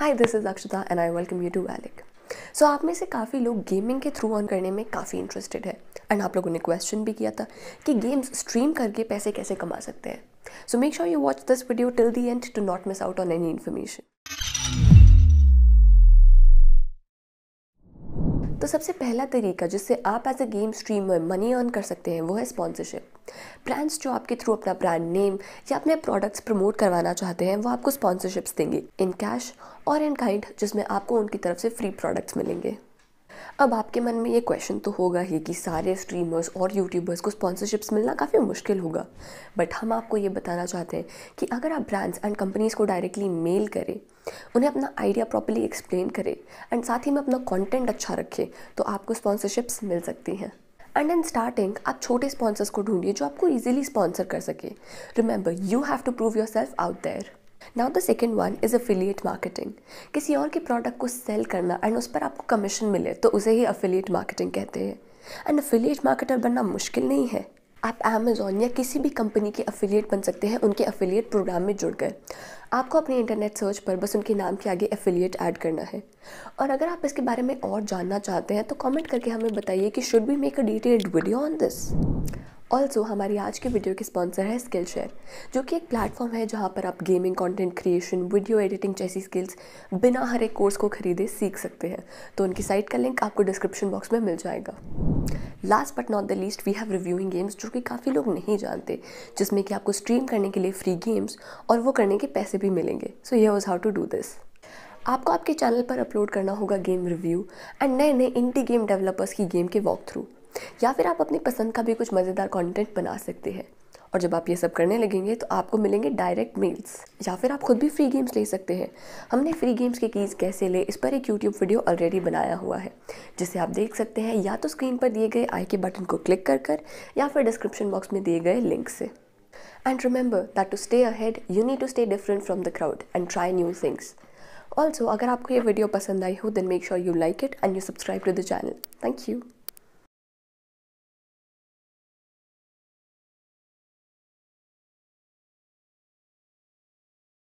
high this is Akshata and I welcome you to वैलिक so आप में से काफ़ी लोग गेमिंग के थ्रू ऑन करने में काफ़ी इंटरेस्टेड है एंड आप लोगों ने क्वेश्चन भी किया था कि गेम्स स्ट्रीम करके पैसे कैसे कमा सकते हैं so make sure you watch this video till the end to not miss out on any information तो सबसे पहला तरीका जिससे आप as a game streamer money earn कर सकते हैं वो है स्पॉन्सरशिप ब्रांड्स जो आपके थ्रू अपना ब्रांड नेम या अपने प्रोडक्ट्स प्रमोट करवाना चाहते हैं वो आपको स्पॉन्सरशिप्स देंगे इन कैश और इन काइंड जिसमें आपको उनकी तरफ से फ्री प्रोडक्ट्स मिलेंगे अब आपके मन में ये क्वेश्चन तो होगा ही कि सारे स्ट्रीमर्स और यूट्यूबर्स को स्पॉन्सरशिप्स मिलना काफ़ी मुश्किल होगा बट हम आपको ये बताना चाहते हैं कि अगर आप ब्रांड्स एंड कंपनीज़ को डायरेक्टली मेल करें उन्हें अपना आइडिया प्रॉपरली एक्सप्लेन करें एंड साथ ही में अपना कॉन्टेंट अच्छा रखें तो आपको स्पॉन्सरशिप्स मिल सकती हैं एंड एंड स्टार्टिंग आप छोटे स्पॉन्सर्स को ढूंढिए जो आपको ईजिली स्पॉन्सर कर सके remember you have to prove yourself out there now the second one is affiliate marketing किसी और के प्रोडक्ट को सेल करना एंड उस पर आपको कमीशन मिले तो उसे ही अफिलिएट मार्केटिंग कहते हैं एंड अफिलिएट मार्केटर बनना मुश्किल नहीं है आप अमेज़ोन या किसी भी कंपनी के अफिलिएट बन सकते हैं उनके अफिलिएट प्रोग्राम में जुड़ कर आपको अपने इंटरनेट सर्च पर बस उनके नाम के आगे एफिलिएट ऐड करना है और अगर आप इसके बारे में और जानना चाहते हैं तो कमेंट करके हमें बताइए कि should be make a detailed video on this also हमारी आज की वीडियो के स्पॉन्सर है स्किल शेयर जो कि एक प्लेटफॉर्म है जहाँ पर आप gaming content creation video editing जैसी स्किल्स बिना हर एक कोर्स को खरीदे सीख सकते हैं तो उनकी साइट का लिंक आपको डिस्क्रिप्शन बॉक्स में मिल जाएगा last but not the least we have reviewing games जो कि काफ़ी लोग नहीं जानते जिसमें कि आपको स्ट्रीम करने के लिए फ्री गेम्स और वो करने के पैसे भी मिलेंगे सो ये was how to do this आपको आपके चैनल पर अपलोड करना होगा गेम रिव्यू एंड नए नए इंडी गेम डेवलपर्स की गेम के वॉक थ्रू या फिर आप अपनी पसंद का भी कुछ मज़ेदार कंटेंट बना सकते हैं और जब आप ये सब करने लगेंगे तो आपको मिलेंगे डायरेक्ट मेल्स या फिर आप खुद भी फ्री गेम्स ले सकते हैं हमने फ्री गेम्स की कीज़ कैसे ले इस पर एक यूट्यूब वीडियो ऑलरेडी बनाया हुआ है जिसे आप देख सकते हैं या तो स्क्रीन पर दिए गए आई के बटन को क्लिक कर कर या फिर डिस्क्रिप्शन बॉक्स में दिए गए लिंक से and remember that to stay ahead you need to stay different from the crowd and try new things also अगर आपको ये वीडियो पसंद आई हो then make sure you like it and you subscribe to the channel thank you